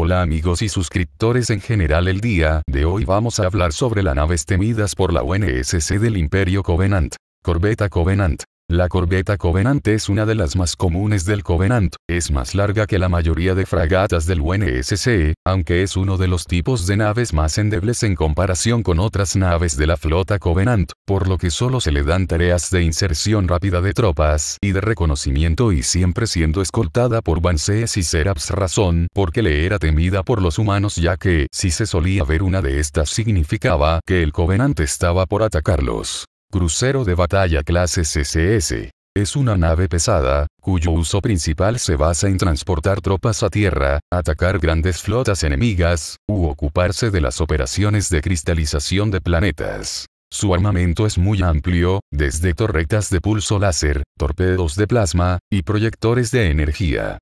Hola amigos y suscriptores en general el día de hoy vamos a hablar sobre las naves temidas por la UNSC del Imperio Covenant, Corbeta Covenant, la corbeta Covenant es una de las más comunes del Covenant, es más larga que la mayoría de fragatas del UNSC, aunque es uno de los tipos de naves más endebles en comparación con otras naves de la flota Covenant, por lo que solo se le dan tareas de inserción rápida de tropas y de reconocimiento y siempre siendo escoltada por Bansees y Seraps razón porque le era temida por los humanos ya que, si se solía ver una de estas significaba que el Covenant estaba por atacarlos. Crucero de batalla clase CCS. Es una nave pesada, cuyo uso principal se basa en transportar tropas a tierra, atacar grandes flotas enemigas, u ocuparse de las operaciones de cristalización de planetas. Su armamento es muy amplio, desde torretas de pulso láser, torpedos de plasma, y proyectores de energía.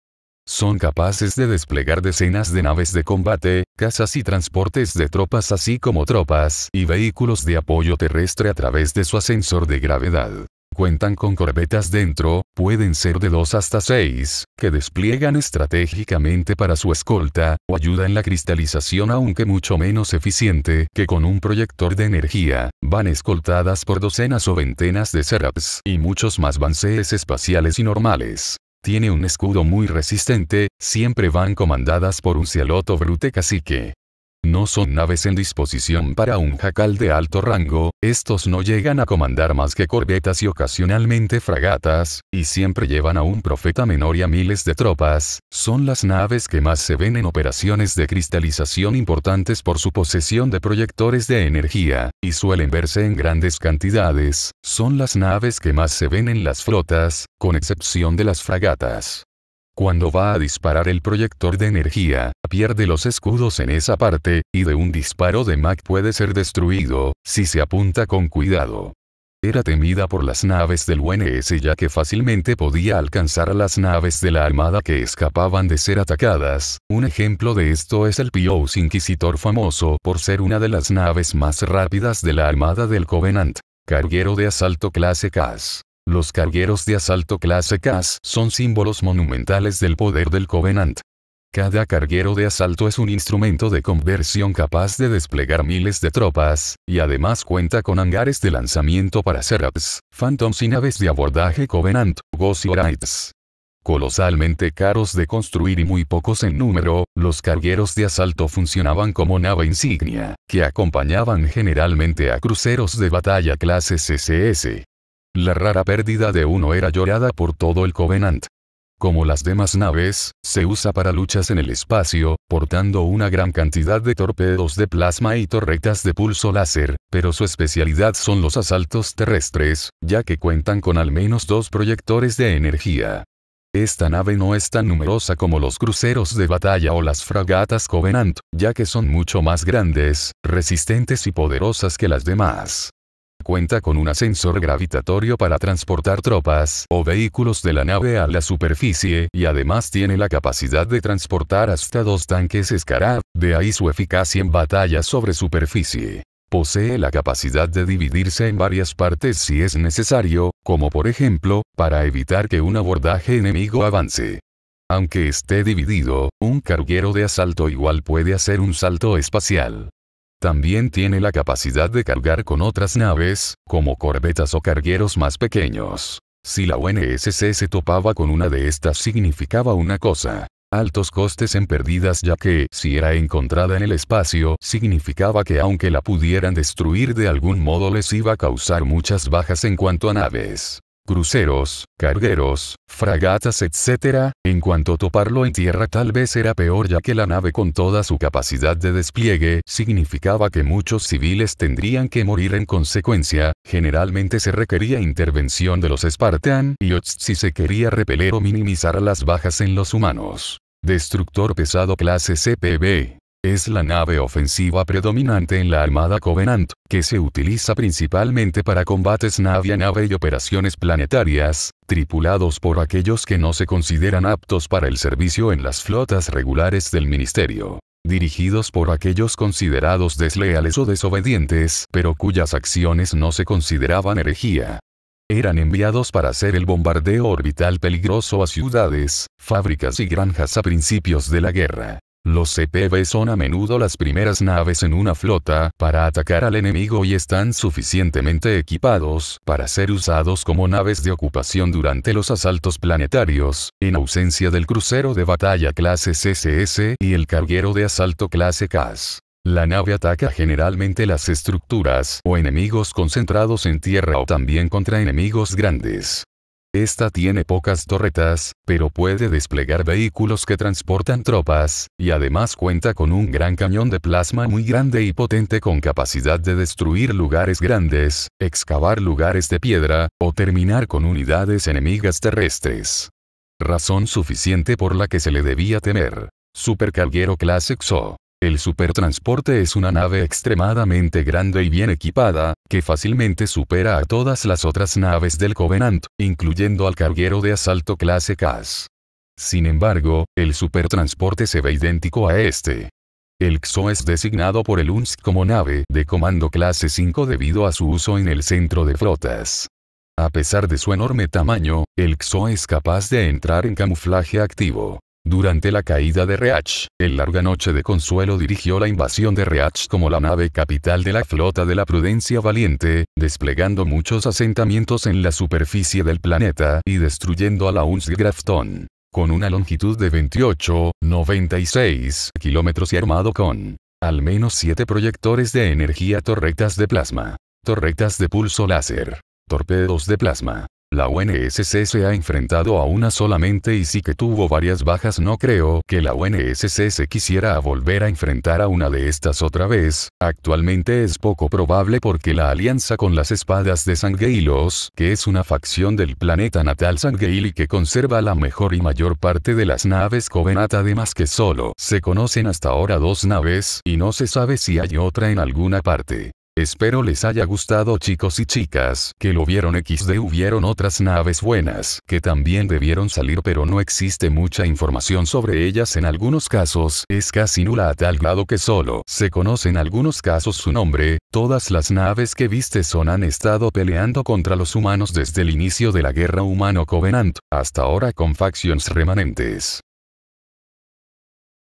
Son capaces de desplegar decenas de naves de combate, casas y transportes de tropas así como tropas y vehículos de apoyo terrestre a través de su ascensor de gravedad. Cuentan con corbetas dentro, pueden ser de 2 hasta 6, que despliegan estratégicamente para su escolta, o ayuda en la cristalización aunque mucho menos eficiente que con un proyector de energía. Van escoltadas por docenas o ventenas de Seraps y muchos más bansees espaciales y normales tiene un escudo muy resistente, siempre van comandadas por un cieloto brute cacique. No son naves en disposición para un jacal de alto rango, estos no llegan a comandar más que corbetas y ocasionalmente fragatas, y siempre llevan a un profeta menor y a miles de tropas, son las naves que más se ven en operaciones de cristalización importantes por su posesión de proyectores de energía, y suelen verse en grandes cantidades, son las naves que más se ven en las flotas, con excepción de las fragatas. Cuando va a disparar el proyector de energía, pierde los escudos en esa parte, y de un disparo de Mac puede ser destruido, si se apunta con cuidado. Era temida por las naves del UNS ya que fácilmente podía alcanzar a las naves de la Armada que escapaban de ser atacadas. Un ejemplo de esto es el Pious Inquisitor famoso por ser una de las naves más rápidas de la Armada del Covenant. Carguero de asalto clase CAS. Los cargueros de asalto clase Cas son símbolos monumentales del poder del Covenant. Cada carguero de asalto es un instrumento de conversión capaz de desplegar miles de tropas, y además cuenta con hangares de lanzamiento para Seraphs, Phantoms y naves de abordaje Covenant, Rights. Colosalmente caros de construir y muy pocos en número, los cargueros de asalto funcionaban como nave insignia, que acompañaban generalmente a cruceros de batalla clase CCS. La rara pérdida de uno era llorada por todo el Covenant. Como las demás naves, se usa para luchas en el espacio, portando una gran cantidad de torpedos de plasma y torretas de pulso láser, pero su especialidad son los asaltos terrestres, ya que cuentan con al menos dos proyectores de energía. Esta nave no es tan numerosa como los cruceros de batalla o las fragatas Covenant, ya que son mucho más grandes, resistentes y poderosas que las demás cuenta con un ascensor gravitatorio para transportar tropas o vehículos de la nave a la superficie y además tiene la capacidad de transportar hasta dos tanques escarab, de ahí su eficacia en batalla sobre superficie. Posee la capacidad de dividirse en varias partes si es necesario, como por ejemplo, para evitar que un abordaje enemigo avance. Aunque esté dividido, un carguero de asalto igual puede hacer un salto espacial. También tiene la capacidad de cargar con otras naves, como corbetas o cargueros más pequeños. Si la UNSC se topaba con una de estas significaba una cosa, altos costes en pérdidas ya que, si era encontrada en el espacio, significaba que aunque la pudieran destruir de algún modo les iba a causar muchas bajas en cuanto a naves cruceros, cargueros, fragatas, etc. En cuanto toparlo en tierra tal vez era peor ya que la nave con toda su capacidad de despliegue significaba que muchos civiles tendrían que morir en consecuencia, generalmente se requería intervención de los Spartan y si se quería repeler o minimizar las bajas en los humanos. Destructor pesado clase CPB es la nave ofensiva predominante en la Armada Covenant, que se utiliza principalmente para combates nave nave y operaciones planetarias, tripulados por aquellos que no se consideran aptos para el servicio en las flotas regulares del Ministerio dirigidos por aquellos considerados desleales o desobedientes, pero cuyas acciones no se consideraban herejía. Eran enviados para hacer el bombardeo orbital peligroso a ciudades, fábricas y granjas a principios de la guerra. Los CPV son a menudo las primeras naves en una flota para atacar al enemigo y están suficientemente equipados para ser usados como naves de ocupación durante los asaltos planetarios, en ausencia del crucero de batalla clase CSS y el carguero de asalto clase CAS. La nave ataca generalmente las estructuras o enemigos concentrados en tierra o también contra enemigos grandes. Esta tiene pocas torretas, pero puede desplegar vehículos que transportan tropas, y además cuenta con un gran cañón de plasma muy grande y potente con capacidad de destruir lugares grandes, excavar lugares de piedra, o terminar con unidades enemigas terrestres. Razón suficiente por la que se le debía temer. Supercarguero clase XO. El supertransporte es una nave extremadamente grande y bien equipada, que fácilmente supera a todas las otras naves del Covenant, incluyendo al carguero de asalto clase CAS. Sin embargo, el supertransporte se ve idéntico a este. El XO es designado por el UNSC como nave de comando clase 5 debido a su uso en el centro de flotas. A pesar de su enorme tamaño, el XO es capaz de entrar en camuflaje activo. Durante la caída de Reach, el larga noche de consuelo dirigió la invasión de Reach como la nave capital de la flota de la prudencia valiente, desplegando muchos asentamientos en la superficie del planeta y destruyendo a la UNS Grafton. Con una longitud de 28,96 kilómetros y armado con al menos 7 proyectores de energía torretas de plasma, torretas de pulso láser, torpedos de plasma, la UNSC se ha enfrentado a una solamente y sí que tuvo varias bajas. No creo que la UNSC se quisiera volver a enfrentar a una de estas otra vez. Actualmente es poco probable porque la alianza con las espadas de Sangeilos, que es una facción del planeta natal Sangeil y que conserva la mejor y mayor parte de las naves Covenant además que solo se conocen hasta ahora dos naves y no se sabe si hay otra en alguna parte. Espero les haya gustado chicos y chicas que lo vieron XD hubieron otras naves buenas que también debieron salir pero no existe mucha información sobre ellas en algunos casos es casi nula a tal grado que solo se conoce en algunos casos su nombre, todas las naves que viste son han estado peleando contra los humanos desde el inicio de la guerra humano Covenant, hasta ahora con factions remanentes.